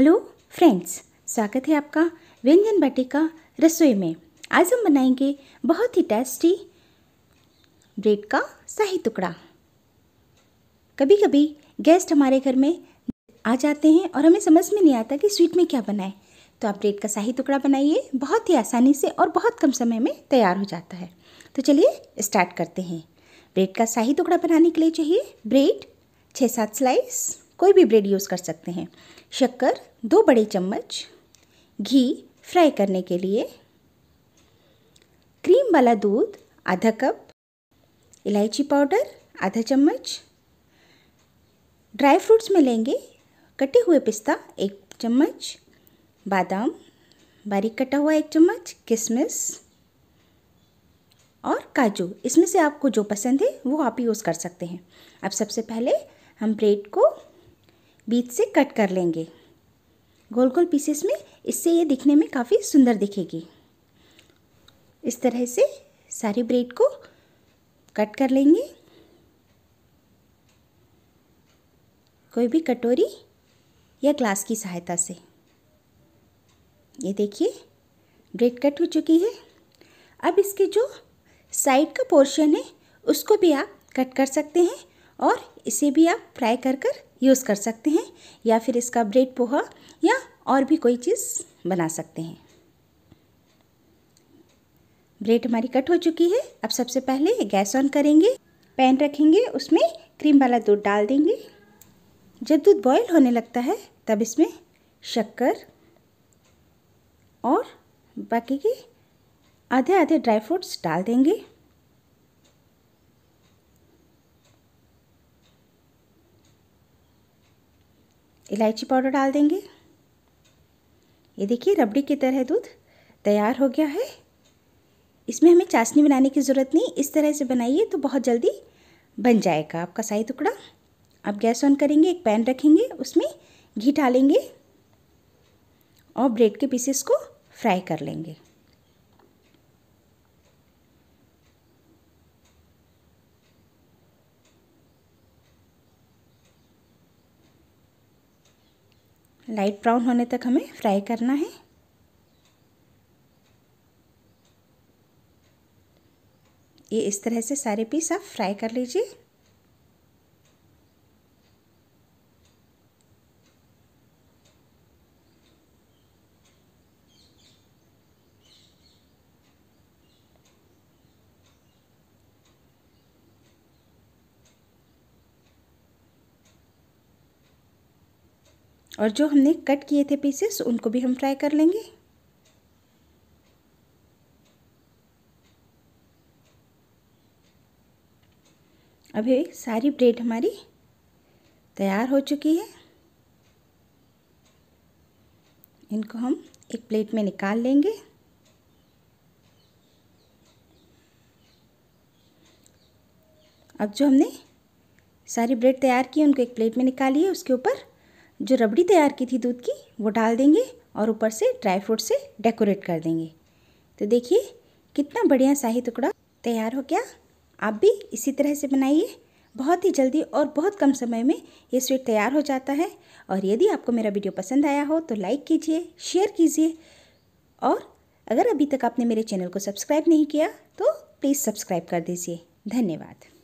hello friends स्वागत है आपका व्यंजन बटिका रसोई में आज हम बनाएंगे बहुत ही टेस्टी ब्रेड का शाही टुकड़ा कभी कभी गेस्ट हमारे घर में आ जाते हैं और हमें समझ में नहीं आता कि स्वीट में क्या बनाएं तो आप ब्रेड का शाही टुकड़ा बनाइए बहुत ही आसानी से और बहुत कम समय में तैयार हो जाता है तो चलिए स्टार्ट करते हैं ब्रेड का शाही टुकड़ा बनाने के लिए चाहिए ब्रेड छः सात स्लाइस कोई भी ब्रेड यूज़ कर सकते हैं शक्कर दो बड़े चम्मच घी फ्राई करने के लिए क्रीम वाला दूध आधा कप इलायची पाउडर आधा चम्मच ड्राई फ्रूट्स में लेंगे कटे हुए पिस्ता एक चम्मच बादाम बारीक कटा हुआ एक चम्मच किशमिश और काजू इसमें से आपको जो पसंद है वो आप यूज़ कर सकते हैं अब सबसे पहले हम ब्रेड को बीच से कट कर लेंगे गोल गोल पीसेस में इससे ये दिखने में काफ़ी सुंदर दिखेगी इस तरह से सारी ब्रेड को कट कर लेंगे कोई भी कटोरी या ग्लास की सहायता से ये देखिए ब्रेड कट हो चुकी है अब इसके जो साइड का पोर्शन है उसको भी आप कट कर सकते हैं और इसे भी आप फ्राई कर कर यूज़ कर सकते हैं या फिर इसका ब्रेड पोहा या और भी कोई चीज़ बना सकते हैं ब्रेड हमारी कट हो चुकी है अब सबसे पहले गैस ऑन करेंगे पैन रखेंगे उसमें क्रीम वाला दूध डाल देंगे जब दूध बॉईल होने लगता है तब इसमें शक्कर और बाकी के आधे आधे ड्राई फ्रूट्स डाल देंगे इलायची पाउडर डाल देंगे ये देखिए रबड़ी की तरह दूध तैयार हो गया है इसमें हमें चाशनी बनाने की ज़रूरत नहीं इस तरह से बनाइए तो बहुत जल्दी बन जाएगा आपका साई टुकड़ा आप गैस ऑन करेंगे एक पैन रखेंगे उसमें घी डालेंगे और ब्रेड के पीसेस को फ्राई कर लेंगे लाइट ब्राउन होने तक हमें फ्राई करना है ये इस तरह से सारे पीस आप फ्राई कर लीजिए और जो हमने कट किए थे पीसेस उनको भी हम फ्राई कर लेंगे अभी सारी ब्रेड हमारी तैयार हो चुकी है इनको हम एक प्लेट में निकाल लेंगे अब जो हमने सारी ब्रेड तैयार की उनको एक प्लेट में निकालिए उसके ऊपर जो रबड़ी तैयार की थी दूध की वो डाल देंगे और ऊपर से ड्राई फ्रूट से डेकोरेट कर देंगे तो देखिए कितना बढ़िया शाही टुकड़ा तैयार हो गया आप भी इसी तरह से बनाइए बहुत ही जल्दी और बहुत कम समय में ये स्वीट तैयार हो जाता है और यदि आपको मेरा वीडियो पसंद आया हो तो लाइक कीजिए शेयर कीजिए और अगर अभी तक आपने मेरे चैनल को सब्सक्राइब नहीं किया तो प्लीज़ सब्सक्राइब कर दीजिए धन्यवाद